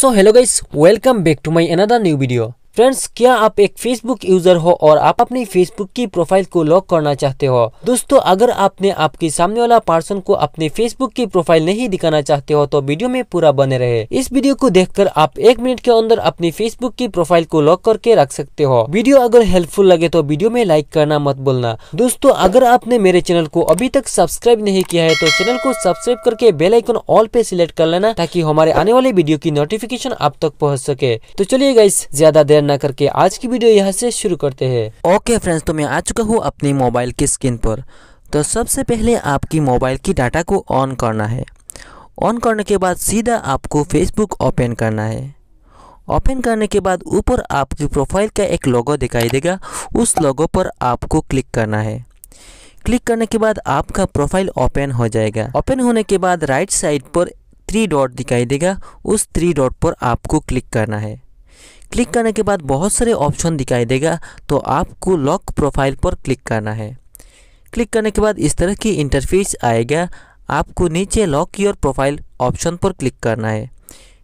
so hello' guys welcome back to my another new video' friends क्या आप एक Facebook user हो और आप अपनी फेसबुक की प्रोफाइल को लॉक करना चाहते हो दोस्तों अगर आपने आपके सामने वाला पर्सन को अपने फेसबुक की प्रोफाइल नहीं दिखाना चाहते हो तो वीडियो में पूरा बने रहे इस वीडियो को देखकर आप एक मिनट के अंदर अपनी फेसबुक की प्रोफाइल को लॉक करके रख सकते हो वीडियो अगर हेल्पफुल लगे तो वीडियो में लाइक करना मत बोलना दोस्तों अगर आपने मेरे चैनल को अभी तक सब्सक्राइब नहीं किया है तो चैनल को सब्सक्राइब करके बेलाइकन ऑल पे सिलेक्ट कर लेना ताकि हमारे आने वाले वीडियो की नोटिफिकेशन आप तक पहुँच सके तो चलिए गाइस ज्यादा देर ना करके आज की वीडियो यहाँ से शुरू करते हैं ओके फ्रेंड्स तो मैं आ चुका हूँ अपने मोबाइल की स्क्रीन पर तो सबसे पहले आपकी मोबाइल की डाटा को ऑन करना है ऑन करने के बाद सीधा आपको फेसबुक ओपन करना है ओपन करने के बाद ऊपर आपकी प्रोफाइल का एक लोगो दिखाई देगा उस लोगो पर आपको क्लिक करना है क्लिक करने के बाद आपका प्रोफाइल ओपन हो जाएगा ओपन होने के बाद राइट साइड पर थ्री डॉट दिखाई देगा उस थ्री डॉट पर आपको क्लिक करना है क्लिक करने के बाद बहुत सारे ऑप्शन दिखाई देगा तो आपको लॉक प्रोफाइल पर क्लिक करना है क्लिक करने के बाद इस तरह की इंटरफेस आएगा आपको नीचे लॉक योर प्रोफाइल ऑप्शन पर क्लिक करना है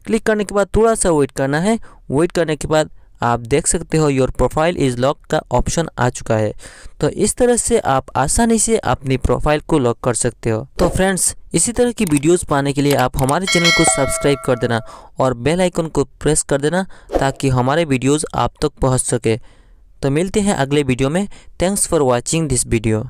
क्लिक करने के बाद थोड़ा सा वेट करना है वेट करने के बाद आप देख सकते हो योर प्रोफाइल इज़ लॉक का ऑप्शन आ चुका है तो इस तरह से आप आसानी से अपनी प्रोफाइल को लॉक कर सकते हो तो फ्रेंड्स इसी तरह की वीडियोस पाने के लिए आप हमारे चैनल को सब्सक्राइब कर देना और बेल आइकन को प्रेस कर देना ताकि हमारे वीडियोज़ आप तक पहुँच सके तो मिलते हैं अगले वीडियो में thanks for watching this video